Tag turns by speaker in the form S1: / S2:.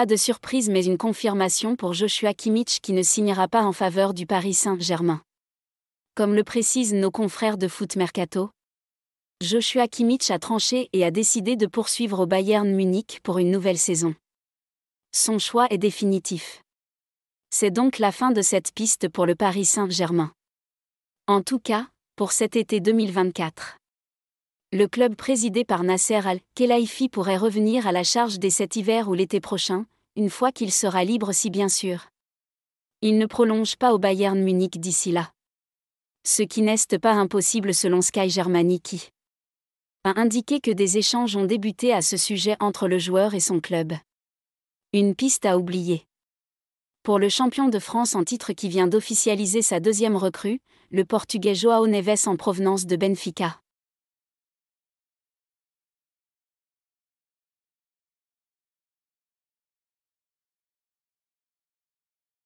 S1: Pas de surprise mais une confirmation pour Joshua Kimmich qui ne signera pas en faveur du Paris Saint-Germain. Comme le précisent nos confrères de Foot Mercato, Joshua Kimmich a tranché et a décidé de poursuivre au Bayern Munich pour une nouvelle saison. Son choix est définitif. C'est donc la fin de cette piste pour le Paris Saint-Germain. En tout cas, pour cet été 2024. Le club présidé par Nasser Al-Khelaifi pourrait revenir à la charge dès cet hiver ou l'été prochain, une fois qu'il sera libre si bien sûr. Il ne prolonge pas au Bayern Munich d'ici là. Ce qui n'est pas impossible selon Sky Germany qui a indiqué que des échanges ont débuté à ce sujet entre le joueur et son club. Une piste à oublier. Pour le champion de France en titre qui vient d'officialiser sa deuxième recrue, le portugais João Neves en provenance de Benfica.